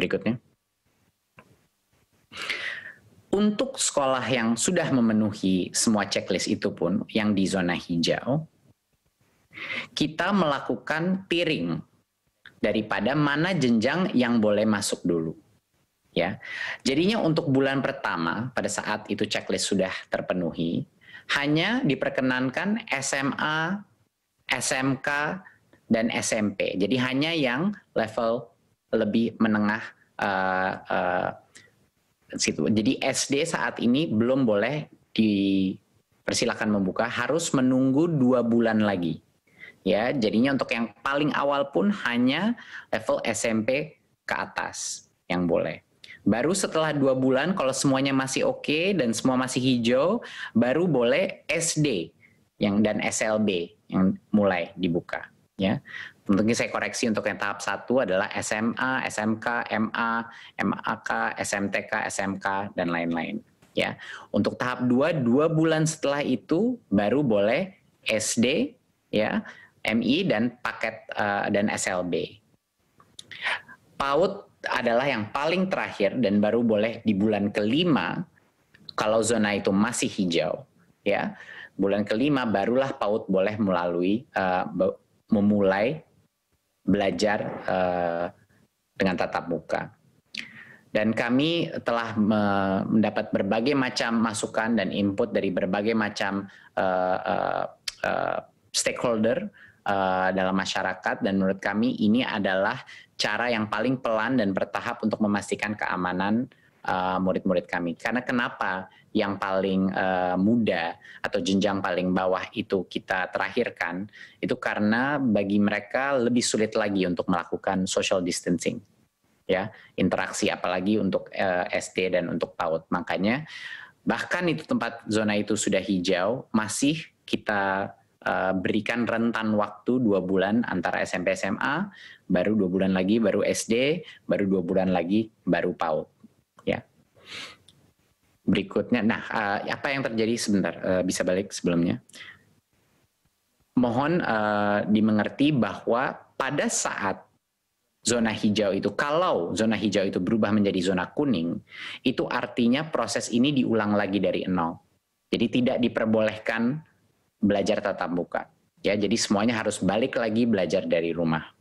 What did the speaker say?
berikutnya. Untuk sekolah yang sudah memenuhi semua checklist itu pun yang di zona hijau, kita melakukan tiring daripada mana jenjang yang boleh masuk dulu. Ya. Jadinya untuk bulan pertama pada saat itu checklist sudah terpenuhi, hanya diperkenankan SMA, SMK, dan SMP. Jadi hanya yang level lebih menengah uh, uh, situ. Jadi SD saat ini belum boleh dipersilakan membuka, harus menunggu dua bulan lagi. Ya, jadinya untuk yang paling awal pun hanya level SMP ke atas yang boleh. Baru setelah dua bulan, kalau semuanya masih oke okay dan semua masih hijau, baru boleh SD yang dan SLB yang mulai dibuka ya tentunya saya koreksi untuk yang tahap satu adalah SMA, SMK, MA, MAK, SMTK, SMK dan lain-lain ya. Untuk tahap 2 2 bulan setelah itu baru boleh SD ya, MI dan paket uh, dan SLB. PAUD adalah yang paling terakhir dan baru boleh di bulan kelima kalau zona itu masih hijau ya. Bulan kelima barulah PAUD boleh melalui uh, memulai belajar uh, dengan tatap muka. Dan kami telah mendapat berbagai macam masukan dan input dari berbagai macam uh, uh, uh, stakeholder uh, dalam masyarakat dan menurut kami ini adalah cara yang paling pelan dan bertahap untuk memastikan keamanan Eh, murid-murid uh, kami. Karena kenapa yang paling uh, muda atau jenjang paling bawah itu kita terakhirkan itu karena bagi mereka lebih sulit lagi untuk melakukan social distancing. Ya, interaksi apalagi untuk uh, eh, SD dan untuk PAUD. Makanya bahkan itu tempat zona itu sudah hijau masih kita berikan rentan waktu dua bulan antara SMP SMA baru dua bulan lagi baru SD baru dua bulan lagi baru PAUD Ya. Berikutnya, nah eh, apa yang terjadi sebentar eh, bisa balik sebelumnya. Mohon eh, dimengerti bahwa pada saat zona hijau itu kalau zona hijau itu berubah menjadi zona kuning itu artinya proses ini diulang lagi dari nol jadi tidak diperbolehkan belajar tatap muka ya jadi semuanya harus balik lagi belajar dari rumah